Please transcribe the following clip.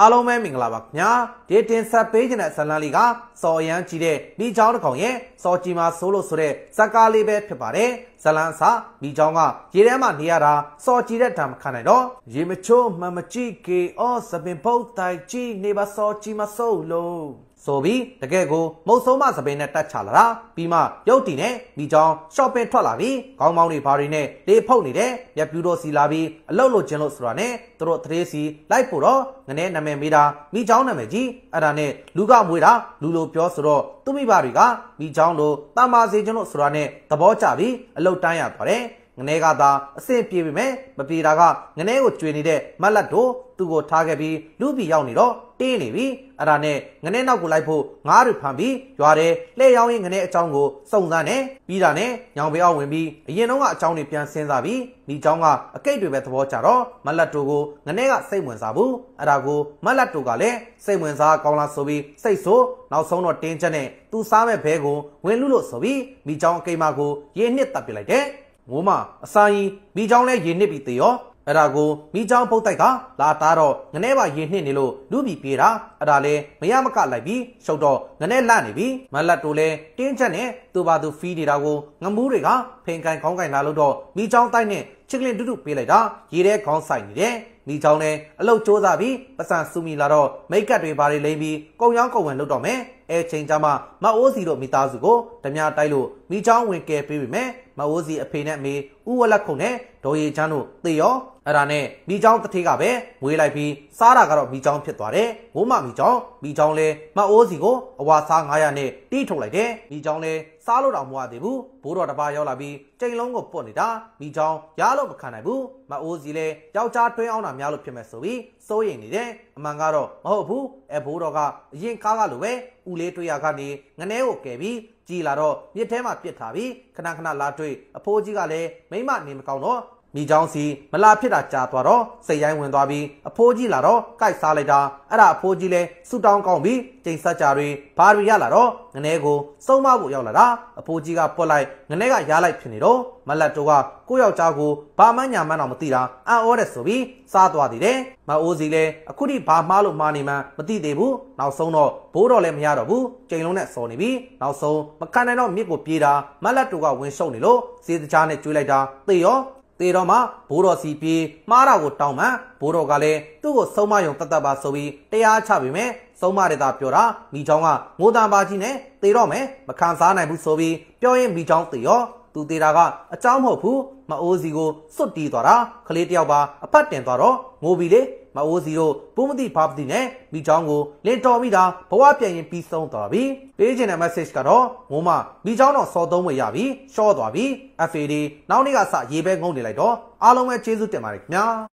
အားလုံးပဲမင်္ဂလာပါခင်ဗျာဒီတင်ဆက်ပေးခြင်းတဲ့ဇာတ်လမ်းလေးကစော်ရမ်းကြီးတဲ့မိချောင်းတစ်ကောင်ရဲ့စော်ကြီးမှာဆိုးလို့ဆိုတဲ့ဇက်ကားလေးပဲဖြစ်ပါတယ်ဇလန်းစာမိချောင်းကရေထဲမှာနေရတာစော်ကြီးတဲ့တံမခံနိုင်တော့ရေမချိုးမှမကြည့်ကေအော်စပင်ပုတ်တိုင်ကြီးနေပါစော်ကြီးမှာဆိုးလို့ဆိုပြီးတကယ်ကိုမုတ်ဆုံးမစပင်းနဲ့တတ်ချလာတာပြီးမှရုတ်တီနဲ့မိချောင်း shopping ထွက်လာပြီးခေါင်းပေါင်းတွေဘာတွေနဲ့လေဖုတ်နေတဲ့မြပြူတော်စီလာပြီးအလုတ်လို့ကျင်းလို့ဆိုတာနဲ့သူတို့သတိစီလိုက်ဖို့တော့ငနေနာမည်မေးတာမိချောင်းနာမည်ကြီးအဲ့ဒါနဲ့လူကမွေးတာလူလိုပြောဆိုတော့သူမိဘတွေကမိချောင်းတို့တမ္မာစေကျင်းလို့ဆိုတာနဲ့သဘောကျပြီးအလုတ်တန်းရပါတယ်ငနေကသာအဆင်ပြေပေမဲ့မပြေတာကငနေကိုကျွေနေတဲ့မတ်လက်တို့သူ့ကိုထားခဲ့ပြီးလူပြည်ရောက်နေတော့တင်းနေပြီအဲ့ဒါနဲ့ငနေနောက်ကိုလိုက်ဖို့ငားတွေဖန်ပြီးရွာတယ်လှဲ့ရောင်းရင်ငနေအချောင်းကိုစုံစမ်းနေပြီးတာနဲ့ညောင်ပေအောင်ဝင်ပြီးအရင်တော့ကအချောင်းတွေပြန်ဆင်းစားပြီးမိချောင်းကအကိတ်တွေပဲသဘောကျတော့မတ်လက်တို့ကိုငနေကစိတ်ဝင်စားဘူးအဲ့ဒါကိုမတ်လက်တို့ကလည်းစိတ်ဝင်စားကောင်းလားဆိုပြီးစိတ်ဆိုးနောက်ဆုံးတော့တင်းချက်နဲ့သူစားမဲ့ဘဲကိုဝင်လူလို့ဆိုပြီးမိချောင်းအကိတ်မကိုရေနှစ်တပ်ပြလိုက်တယ်မိုးမအစာရင်မိချောင်းလဲရေနစ်ပြီးသေရောအဲ့ဒါကိုမိချောင်းပုတ်တိုက်ကလာတားတော့ငနဲပါရေနှစ်နေလို့လူပြီးပြေးတာအဲ့ဒါလဲမရမကလိုက်ပြီးရှုပ်တော့ငနဲလနေပြီမလတ်တို့လဲတင်းချက်နဲ့သူ့ဘာသူဖီးနေတာကိုငမူးတွေကဖင်ကန်ခေါင်းကန်လာလို့တော့မိချောင်းတိုက်နဲ့ချစ်ကလင်တူတူပေးလိုက်တာရေထဲခေါင်းဆိုင်နေတယ်မိချောင်းလဲအလုတ်စ조사ပြီးပစံစူမီလာတော့မိတ်ကပ်တွေဘာတွေလိမ့်ပြီးကုံရောင်းကုံဝင်လုပ်တော့မယ်အဲချိန်ကြမှာမအိုးစီတို့မိသားစုကိုဓမြတိုက်လို့မိချောင်းဝင်ကယ်ပေးပေမဲ့မအိုးစီအဖေနဲ့အမေဦးဝလက်ခုံနဲ့ဒေါ်ရီချမ်းတို့သေရောအဲ့ဒါနဲ့မိချောင်းတထေးကပဲမွေးလိုက်ပြီးစားတာကတော့မိချောင်းဖြစ်သွားတယ်။မိုးမမိချောင်းမိချောင်းလဲမအိုးစီကိုအဝါစား900နဲ့တီးထုတ်လိုက်တယ်။မိချောင်းလဲစားလို့တော့မဝသေးဘူး။ဘိုးတော်တစ်ပါးရောက်လာပြီးကြိမ်လုံးကိုပုတ်နေတာမိချောင်းရားလို့မခံနိုင်ဘူး။မအိုးစီလဲယောက်ျားတွင်းအောင်တာများလို့ဖြစ်မဲ့ဆိုပြီးစိုးရိမ်နေတယ်။အမှန်ကတော့မဟုတ်ဘူး။အဲဘိုးတော်ကအရင်ကားကလိုပဲဦးလေးတွေ့ရကနေငနဲကိုကယ်ပြီးကြည်လာတော့မြစ်ထဲမှာပြစ်ထားပြီးခဏခဏလာတွေ့အဖိုးကြီးကလည်းမိမနေမကောင်းတော့မိချောင်းစီမလာဖြစ်တာကြာသွားတော့စိတ်ရိုင်းဝင်သွားပြီးအဖိုးကြီးလာတော့ကြိုက်စားလိုက်တာအဲ့ဒါအဖိုးကြီးလဲဆူတောင်းကောင်းပြီးကျိန်ဆက်ကြတွေဘာတွေရလာတော့ငနဲကိုစုံမဖို့ရောက်လာတာအဖိုးကြီးကပွက်လိုက်ငနဲကရားလိုက်ဖြစ်နေတော့မလတ်တိုးကကိုယောက်ျားကိုဘာမှညာမှန်းတော့မသိတာအံ့ဩတဲ့ဆိုပြီးစားသွားသေးတယ်မအိုးစီလဲအခုထိဘာမှားလို့မှားနေမှမသိသေးဘူးနောက်ဆုံးတော့ဘိုးတော်လည်းမရတော့ဘူးကျိန်လုံးနဲ့စော်နေပြီနောက်ဆုံးမခံနိုင်တော့မြစ်ကိုပြေးတာမလတ်တိုးကဝင်ရှုပ်နေလို့စေးတကြားနဲ့ကျွေးလိုက်တာသေရောသေတော့မှဘိုးတော်စီပြေးမှားတာကိုတောင်းမှဘိုးတော်ကလည်းသူ့ကိုဆုံးမယုံတတ်တတ်ပါဆိုပြီးတရားချပေမဲ့ဆုံးမရတာပြောတာမိချောင်းကငိုတံပါကြီးနဲ့သေတော့မယ်မခံစားနိုင်ဘူးဆိုပြီးပြောရင်မိချောင်းသေရော သူသေးတာကအเจ้าမဟုတ်ဘူးမအိုးစီကိုစွတ်တီးသွားတာခလေးတယောက်ပါအဖတ်တင်သွားတော့ငိုပြီလေမအိုးစီတို့ပုံမသိဘာမသိနဲ့မိချောင်းကိုလင်တော်မိတာဘဝပြန်ရင်ပြီးဆုံးသွားပြီပေးချင်တဲ့ message ကတော့ငိုးမမိချောင်းတော့စော်သုံးဝယ်ရပြီရှော့သွားပြီ FA တွေနောက်နေ့ကစရေပဲငုံနေလိုက်တော့အားလုံးပဲကျေးဇူးတင်ပါတယ်ခင်ဗျာ